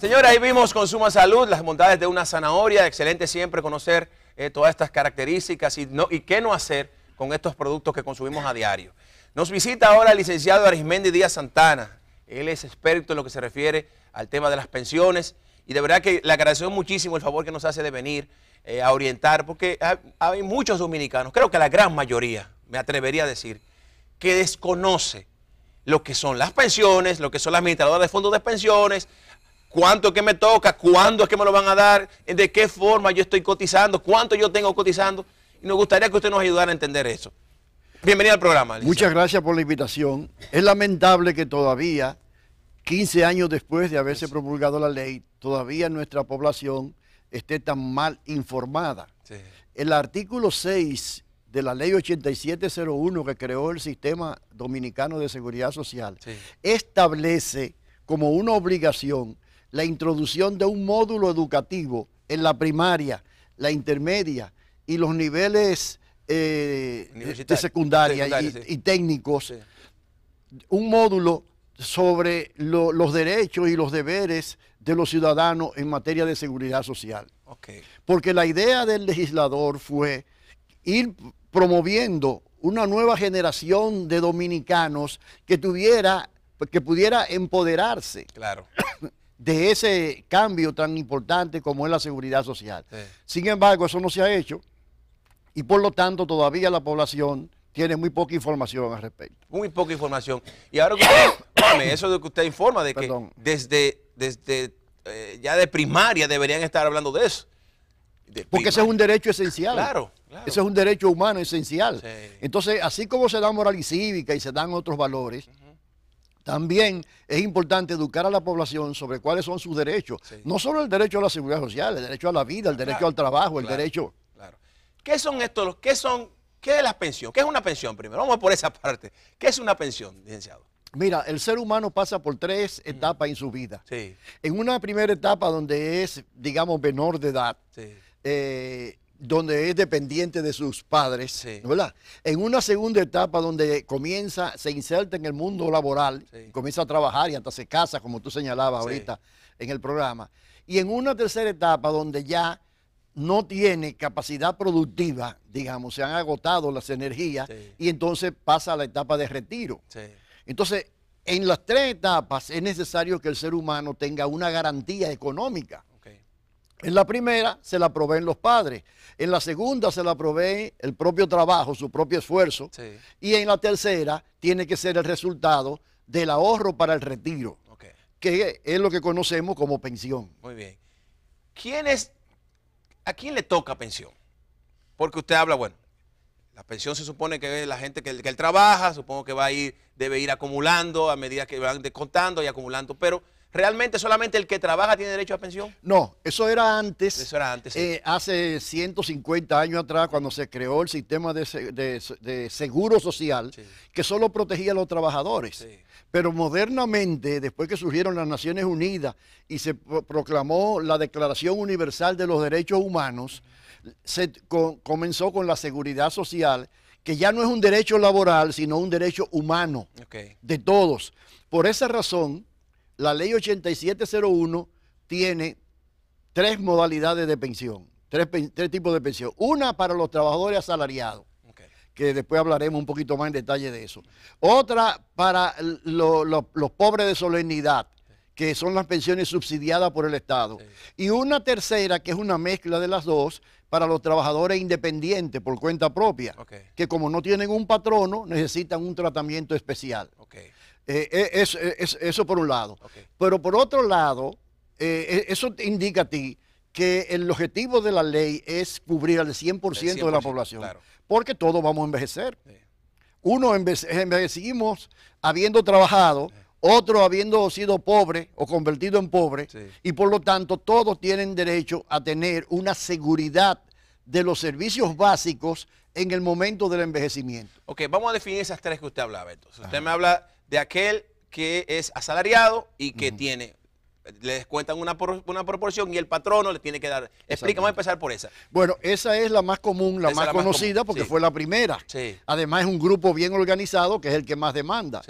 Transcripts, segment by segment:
Señora, ahí vimos con suma salud las bondades de una zanahoria. Excelente siempre conocer eh, todas estas características y, qué no hacer con estos productos que consumimos a diario. Nos visita ahora el licenciado Arismendi Díaz Santana. Él es experto en lo que se refiere al tema de las pensiones y de verdad que le agradecemos muchísimo el favor que nos hace de venir eh, a orientar porque hay, hay muchos dominicanos, creo que la gran mayoría, me atrevería a decir, que desconoce lo que son las pensiones, lo que son las administradoras de fondos de pensiones, cuánto es que me toca, cuándo es que me lo van a dar, de qué forma yo estoy cotizando, cuánto yo tengo cotizando. Y nos gustaría que usted nos ayudara a entender eso. Bienvenido al programa. Muchas gracias por la invitación. Es lamentable que todavía, 15 años después de haberse promulgado la ley, todavía nuestra población esté tan mal informada. El artículo 6 de la ley 8701 que creó el sistema dominicano de seguridad social establece como una obligación la introducción de un módulo educativo en la primaria, la intermedia y los niveles eh, de secundaria, y, técnicos, un módulo sobre los derechos y los deberes de los ciudadanos en materia de seguridad social. Porque la idea del legislador fue ir promoviendo una nueva generación de dominicanos que tuviera, que pudiera empoderarse. Claro. de ese cambio tan importante como es la seguridad social. Sin embargo, eso no se ha hecho y por lo tanto todavía la población tiene muy poca información al respecto. Muy poca información. Y ahora que usted, eso de que usted informa de que desde, desde eh, ya de primaria deberían estar hablando de eso. Porque ese es un derecho esencial. Claro, Ese es un derecho humano esencial. Entonces, así como se da moral y cívica y se dan otros valores, también es importante educar a la población sobre cuáles son sus derechos. No solo el derecho a la seguridad social, el derecho a la vida, el derecho al trabajo, el derecho. Claro. ¿Qué son estos? ¿Qué son? ¿Qué es la pensión? ¿Qué es una pensión primero? Vamos por esa parte. ¿Qué es una pensión, licenciado? Mira, el ser humano pasa por tres etapas en su vida. En una primera etapa donde es, digamos, menor de edad. Eh, donde es dependiente de sus padres, En una segunda etapa donde comienza, se inserta en el mundo laboral, comienza a trabajar y hasta se casa, como tú señalabas ahorita en el programa. Y en una tercera etapa donde ya no tiene capacidad productiva, digamos, se han agotado las energías y entonces pasa a la etapa de retiro. Entonces, en las tres etapas es necesario que el ser humano tenga una garantía económica en la primera se la proveen los padres, en la segunda se la provee el propio trabajo, su propio esfuerzo, y en la tercera tiene que ser el resultado del ahorro para el retiro, que es lo que conocemos como pensión. Muy bien. ¿Quién es, ¿A quién le toca pensión? Porque usted habla, bueno, la pensión se supone que es la gente que, que él trabaja, supongo que va a ir, debe ir acumulando a medida que van descontando y acumulando, pero ¿Realmente solamente el que trabaja tiene derecho a pensión? No, eso era antes. Eso era antes. Eh, hace 150 años atrás, cuando se creó el sistema de, seguro social, que solo protegía a los trabajadores. Pero modernamente, después que surgieron las Naciones Unidas y se proclamó la Declaración Universal de los Derechos Humanos, se comenzó con la seguridad social que ya no es un derecho laboral, sino un derecho humano de todos. Por esa razón, la ley 8701 tiene tres modalidades de pensión, tres, tipos de pensión. Una para los trabajadores asalariados, que después hablaremos un poquito más en detalle de eso. Otra para los pobres de solemnidad, que son las pensiones subsidiadas por el Estado. Y una tercera, que es una mezcla de las dos, para los trabajadores independientes por cuenta propia, que como no tienen un patrono, necesitan un tratamiento especial. Eh, eh, eh, eso por un lado. Pero por otro lado, eso indica a ti que el objetivo de la ley es cubrir al 100%, de la población. Porque todos vamos a envejecer. Uno envejecimos habiendo trabajado, otro habiendo sido pobre o convertido en pobre, y por lo tanto todos tienen derecho a tener una seguridad de los servicios básicos en el momento del envejecimiento. Ok, vamos a definir esas tres que usted hablaba entonces. Usted me habla de aquel que es asalariado y que tiene le descuentan una, una, proporción y el patrono le tiene que dar. Explícame, a empezar por esa. Bueno, esa es la más común, la más conocida porque fue la primera. Además es un grupo bien organizado que es el que más demanda.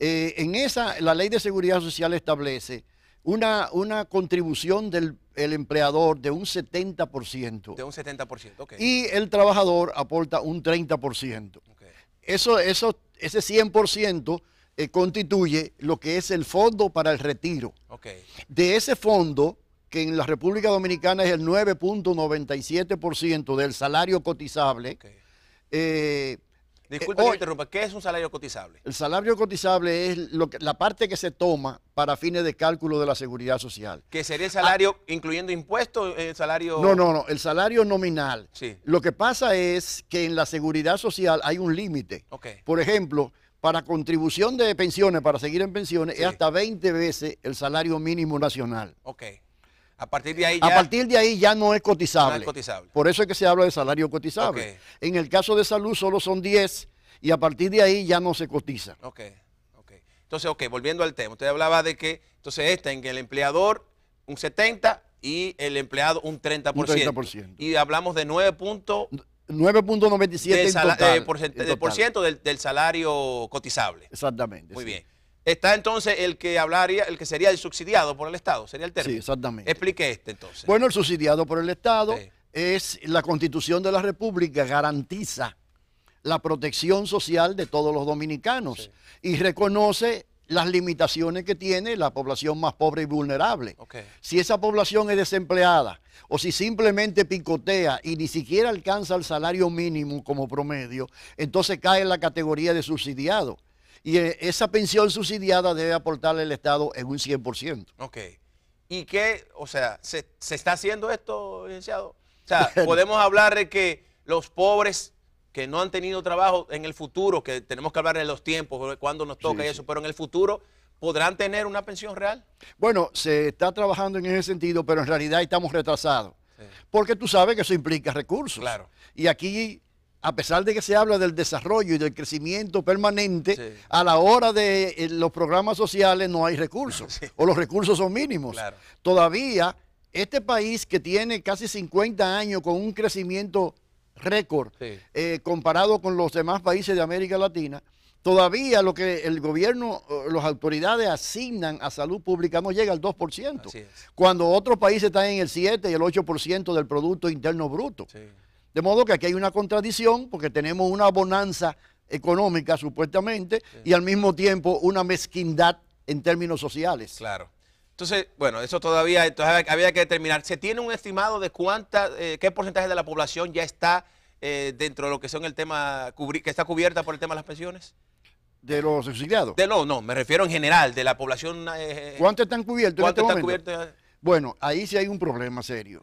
Eh, en esa, la ley de seguridad social establece una, una contribución del empleador de un 70%. De un 70%, ok. Y el trabajador aporta un 30%. Eso, eso, ese 100% eh, constituye lo que es el fondo para el retiro. De ese fondo, que en la República Dominicana es el 9.97% del salario cotizable, eh, Disculpe eh, que interrumpa, ¿qué es un salario cotizable? El salario cotizable es lo la parte que se toma para fines de cálculo de la seguridad social. ¿Que sería el salario incluyendo impuestos, el salario...? No, no, no, el salario nominal. Lo que pasa es que en la seguridad social hay un límite. Por ejemplo, para contribución de pensiones, para seguir en pensiones, es hasta 20 veces el salario mínimo nacional. Ok. A partir de ahí ya... A partir de ahí ya no es cotizable. No es cotizable. Por eso es que se habla de salario cotizable. En el caso de salud solo son 10 y a partir de ahí ya no se cotiza. Ok, ok. Entonces, ok, volviendo al tema. Usted hablaba de que, entonces, esta en el empleador un 70 y el empleado un 30%. Un 30%. Y hablamos de 9 puntos... 9.97 eh, del, del, salario cotizable. Exactamente. Muy bien. Está entonces el que hablaría, el que sería el subsidiado por el Estado, sería el término. Sí, exactamente. Explique este entonces. Bueno, el subsidiado por el Estado es la Constitución de la República garantiza la protección social de todos los dominicanos y reconoce las limitaciones que tiene la población más pobre y vulnerable. Si esa población es desempleada o si simplemente picotea y ni siquiera alcanza el salario mínimo como promedio, entonces cae en la categoría de subsidiado. Y eh, esa pensión subsidiada debe aportarle el Estado en un 100%. Ok. ¿Y qué, o sea, se, se está haciendo esto, licenciado? O sea, podemos hablar de que los pobres que no han tenido trabajo en el futuro, que tenemos que hablar de los tiempos, cuándo nos toca y eso, pero en el futuro podrán tener una pensión real? Bueno, se está trabajando en ese sentido, pero en realidad estamos retrasados. Porque tú sabes que eso implica recursos. Y aquí, a pesar de que se habla del desarrollo y del crecimiento permanente, a la hora de eh, los programas sociales no hay recursos. O los recursos son mínimos. Todavía, este país que tiene casi 50 años con un crecimiento récord eh, comparado con los demás países de América Latina. Todavía lo que el gobierno, las autoridades asignan a salud pública no llega al 2%, cuando otros países están en el 7 y el 8% del Producto Interno Bruto. De modo que aquí hay una contradicción porque tenemos una bonanza económica supuestamente y al mismo tiempo una mezquindad en términos sociales. Claro. Entonces, bueno, eso todavía entonces había que determinar. ¿Se tiene un estimado de cuánta, eh, qué porcentaje de la población ya está eh, dentro de lo que son el tema, que está cubierta por el tema de las pensiones? ¿De los exiliados? De los, no, me refiero en general, de la población. Eh, eh ¿Cuántos están cubiertos? en este están cubiertos? Bueno, ahí sí hay un problema serio.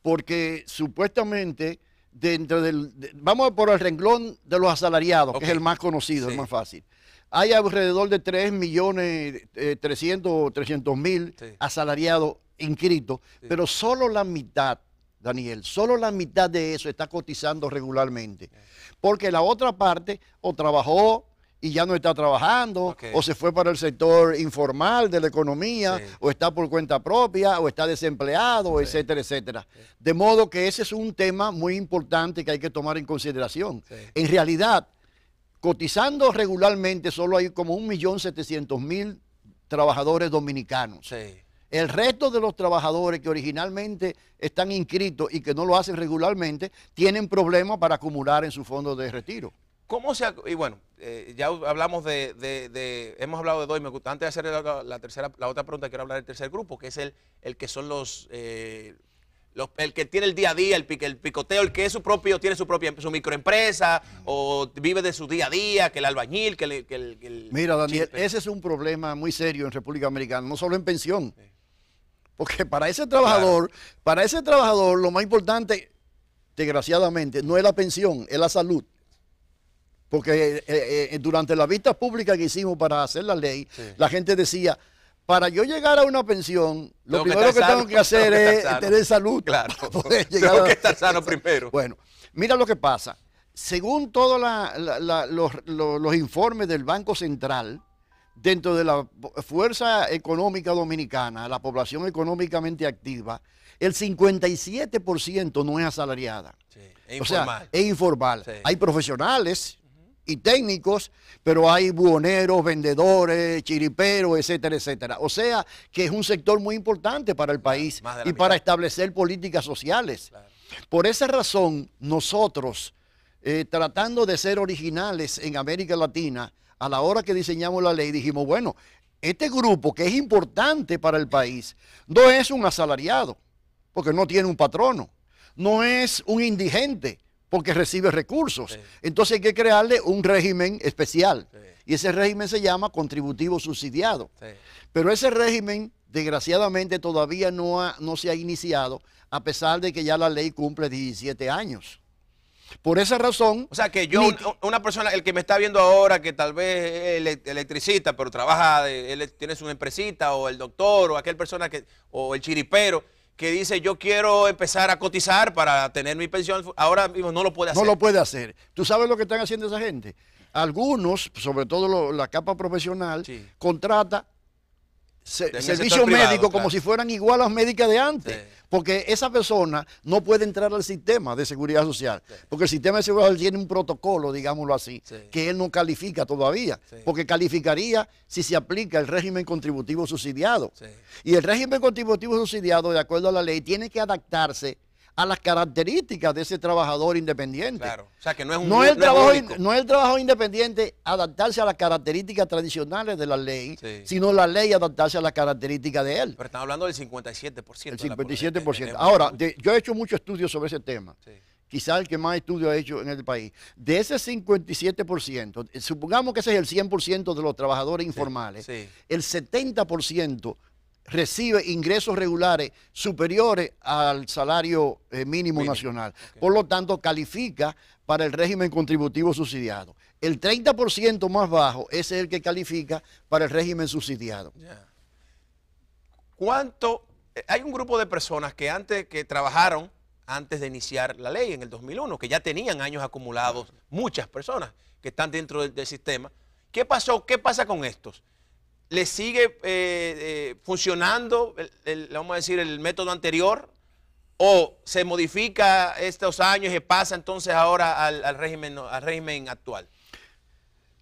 Porque supuestamente, dentro del. vamos por el renglón de los asalariados, que es el más conocido, el más fácil. Hay alrededor de 3 millones, 300, eh, 300 mil asalariados inscritos, pero solo la mitad, Daniel, solo la mitad de eso está cotizando regularmente. Porque la otra parte o trabajó y ya no está trabajando, o se fue para el sector informal de la economía, o está por cuenta propia, o está desempleado, etcétera, etcétera. De modo que ese es un tema muy importante que hay que tomar en consideración. En realidad, Cotizando regularmente solo hay como 1.700.000 trabajadores dominicanos. El resto de los trabajadores que originalmente están inscritos y que no lo hacen regularmente tienen problemas para acumular en su fondo de retiro. ¿Cómo se.? Y bueno, eh, ya hablamos de, Hemos hablado de dos. Y me gusta, antes de hacer la, tercera, la otra pregunta, quiero hablar del tercer grupo, que es el, el que son los eh, el que tiene el día a día, el, picoteo, el que es su propio, tiene su propia su microempresa o vive de su día a día, que el albañil, que el... Mira, Daniel, ese es un problema muy serio en República Americana, no solo en pensión. Porque para ese trabajador, para ese trabajador lo más importante, desgraciadamente, no es la pensión, es la salud. Porque eh, eh, eh, durante la vista pública que hicimos para hacer la ley, la gente decía, para yo llegar a una pensión, lo primero que, tengo que hacer es tener salud. Claro. que estar sano primero. Bueno, mira lo que pasa. Según todos los, informes del Banco Central, dentro de la fuerza económica dominicana, la población económicamente activa, el 57% no es asalariada. Sí, es informal. es informal. Hay profesionales y técnicos, pero hay buhoneros, vendedores, chiriperos, etcétera, etcétera. O sea que es un sector muy importante para el país y para establecer políticas sociales. Por esa razón, nosotros, eh, tratando de ser originales en América Latina, a la hora que diseñamos la ley, dijimos, bueno, este grupo que es importante para el país no es un asalariado, porque no tiene un patrono, no es un indigente, porque recibe recursos. Entonces hay que crearle un régimen especial. Y ese régimen se llama contributivo subsidiado. Pero ese régimen, desgraciadamente, todavía no, ha, no se ha iniciado, a pesar de que ya la ley cumple 17 años. Por esa razón. O sea, que yo, una persona, el que me está viendo ahora, que tal vez es electricista, pero trabaja, él tiene su empresita, o el doctor, o aquel persona que, o el chiripero que dice yo quiero empezar a cotizar para tener mi pensión, ahora mismo no lo puede hacer. No lo puede hacer. ¿Tú sabes lo que están haciendo esa gente? Algunos, sobre todo la capa profesional, contrata servicios médicos como si fueran igual a las médicas de antes. Sí. Porque esa persona no puede entrar al sistema de seguridad social. Porque el sistema de seguridad social tiene un protocolo, digámoslo así, que él no califica todavía. Porque calificaría si se aplica el régimen contributivo subsidiado. Y el régimen contributivo subsidiado, de acuerdo a la ley, tiene que adaptarse a las características de ese trabajador independiente. Claro, o sea que no es un no es el trabajo no es el trabajo independiente adaptarse a las características tradicionales de la ley, sino la ley adaptarse a las características de él. Pero estamos hablando del 57%. El 57%. Ahora, yo he hecho muchos estudios sobre ese tema. Sí. Quizás el que más estudios he hecho en el país. De ese 57%, eh, supongamos que ese es el 100% de los trabajadores informales, el 70% recibe ingresos regulares superiores al salario eh, mínimo, nacional. Por lo tanto, califica para el régimen contributivo subsidiado. El 30% más bajo es el que califica para el régimen subsidiado. ¿Cuánto? Eh, hay un grupo de personas que antes que trabajaron antes de iniciar la ley en el 2001, que ya tenían años acumulados muchas personas que están dentro del, del sistema. ¿Qué pasó? ¿Qué pasa con estos? le sigue eh, eh, funcionando, vamos a decir, el método anterior, o se modifica estos años y pasa entonces ahora al, régimen, actual.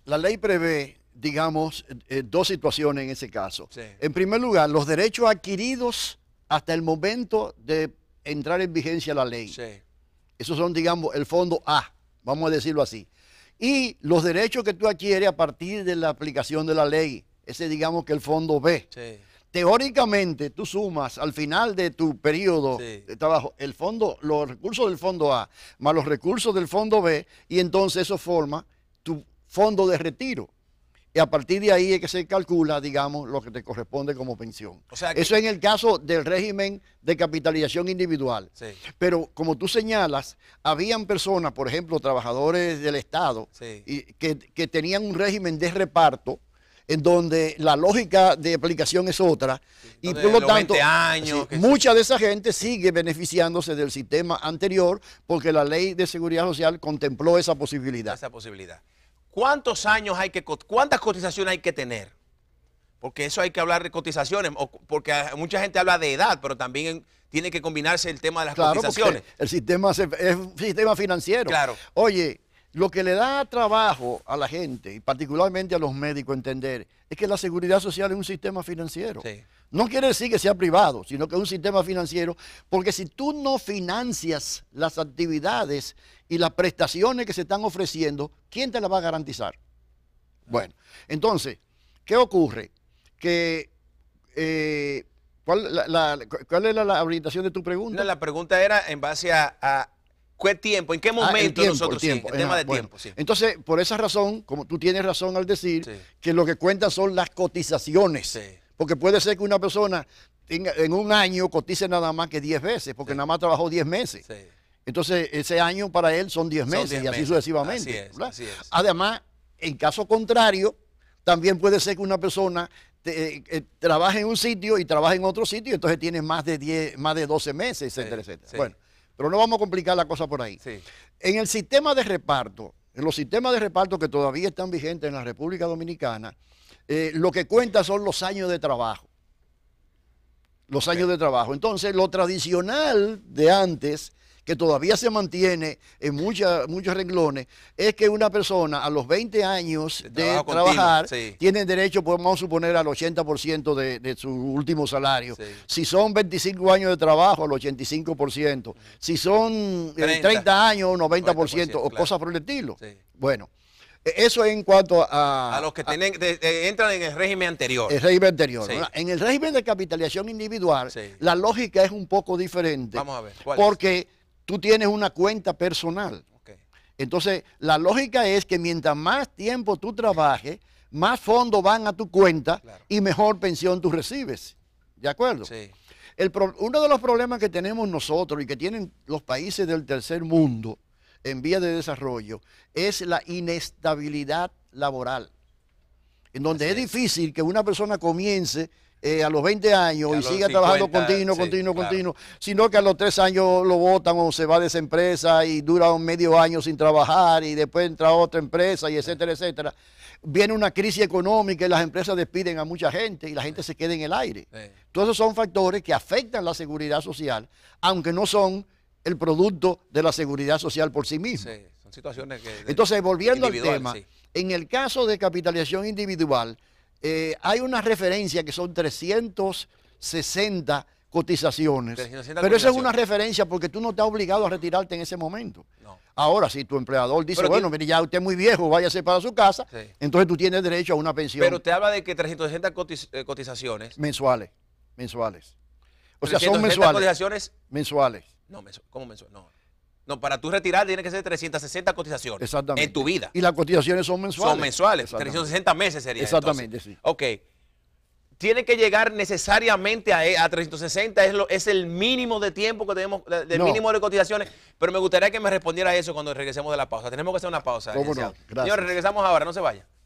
La ley prevé, digamos, eh, dos situaciones en ese caso. En primer lugar, los derechos adquiridos hasta el momento de entrar en vigencia la ley. Sí. Esos son, digamos, el fondo A, vamos a decirlo así. Y los derechos que tú adquieres a partir de la aplicación de la ley ese digamos que el fondo B. Teóricamente, tú sumas al final de tu periodo de trabajo el fondo, los recursos del fondo A más los recursos del fondo B y entonces eso forma tu fondo de retiro. Y a partir de ahí es que se calcula, digamos, lo que te corresponde como pensión. O sea Eso en el caso del régimen de capitalización individual. Pero como tú señalas, habían personas, por ejemplo, trabajadores del Estado, y que, que, tenían un régimen de reparto en donde la lógica de aplicación es otra. y por lo tanto, mucha de esa gente sigue beneficiándose del sistema anterior porque la ley de seguridad social contempló esa posibilidad. Esa posibilidad. ¿Cuántos años hay que, cuántas cotizaciones hay que tener? Porque eso hay que hablar de cotizaciones, porque mucha gente habla de edad, pero también tiene que combinarse el tema de las claro, cotizaciones. El sistema es un sistema financiero. Claro. Oye, lo que le da trabajo a la gente, y particularmente a los médicos, entender es que la seguridad social es un sistema financiero. No quiere decir que sea privado, sino que es un sistema financiero, porque si tú no financias las actividades y las prestaciones que se están ofreciendo, ¿quién te las va a garantizar? Bueno, entonces, ¿qué ocurre? Eh, ¿Cuál, es la, la orientación de tu pregunta? la pregunta era en base a, ¿Qué tiempo? ¿En qué ah, momento nosotros? tema de tiempo, Entonces, por esa razón, como tú tienes razón al decir que lo que cuenta son las cotizaciones. Porque puede ser que una persona tenga, en un año cotice nada más que 10 veces, porque nada más trabajó 10 meses. Entonces, ese año para él son 10 meses y así sucesivamente. Además, en caso contrario, también puede ser que una persona eh, eh, trabaje en un sitio y trabaje en otro sitio, entonces tiene más de 10, más de 12 meses, etcétera, etcétera. Bueno. Pero no vamos a complicar la cosa por ahí. En el sistema de reparto, en los sistemas de reparto que todavía están vigentes en la República Dominicana, eh, lo que cuenta son los años de trabajo. Los años de trabajo. Entonces, lo tradicional de antes que todavía se mantiene en muchos renglones, es que una persona a los 20 años de, trabajar tiene derecho, podemos pues, suponer, al 80% de, de, su último salario. Si son 25 años de trabajo, al 85%. Si son 30, eh, años, 90%, 90% o cosas por el estilo. Bueno. E, eso es en cuanto a... A los que tienen, entran en el régimen anterior. El régimen anterior. En el régimen de capitalización individual, la lógica es un poco diferente. Vamos a ver. porque tú tienes una cuenta personal. Entonces, la lógica es que mientras más tiempo tú trabajes, más fondos van a tu cuenta y mejor pensión tú recibes. ¿De acuerdo? Sí. uno de los problemas que tenemos nosotros y que tienen los países del tercer mundo en vía de desarrollo es la inestabilidad laboral, en donde es, es difícil que una persona comience eh, a los 20 años y, sigue trabajando continuo, continuo, continuo, sino que a los 3 años lo votan o se va de esa empresa y dura un medio año sin trabajar y después entra otra empresa y etcétera, etcétera. Viene una crisis económica y las empresas despiden a mucha gente y la gente se queda en el aire. Todos esos son factores que afectan la seguridad social, aunque no son el producto de la seguridad social por sí misma Entonces, volviendo al tema, en el caso de capitalización individual, eh, hay una referencia que son 360 cotizaciones. pero esa es una referencia porque tú no estás obligado a retirarte en ese momento. Ahora, si tu empleador dice, bueno, ya usted es muy viejo, váyase para su casa, entonces tú tienes derecho a una pensión. Pero te habla de que 360 eh, cotizaciones. Mensuales, mensuales. O sea, son mensuales. cotizaciones. Mensuales. No, ¿Cómo mensuales? No. No, para tú retirar tiene que ser 360 cotizaciones. En tu vida. Y las cotizaciones son mensuales. Son mensuales. 360 meses sería. Exactamente, sí. Ok. Tiene que llegar necesariamente a, 360, es, lo, es el mínimo de tiempo que tenemos, el mínimo de cotizaciones. Pero me gustaría que me respondiera a eso cuando regresemos de la pausa. Tenemos que hacer una pausa. ¿Cómo Gracias. regresamos ahora, no se vaya.